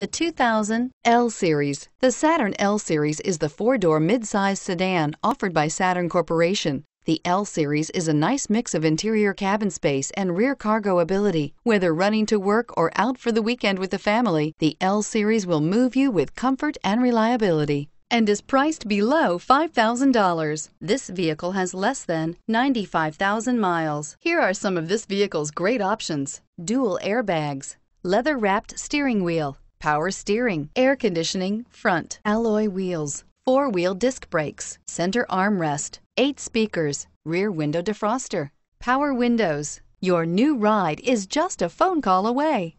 The 2000 L Series. The Saturn L Series is the four-door midsize sedan offered by Saturn Corporation. The L Series is a nice mix of interior cabin space and rear cargo ability. Whether running to work or out for the weekend with the family, the L Series will move you with comfort and reliability and is priced below $5,000. This vehicle has less than 95,000 miles. Here are some of this vehicle's great options. Dual airbags, leather-wrapped steering wheel, power steering, air conditioning, front, alloy wheels, four-wheel disc brakes, center armrest, eight speakers, rear window defroster, power windows. Your new ride is just a phone call away.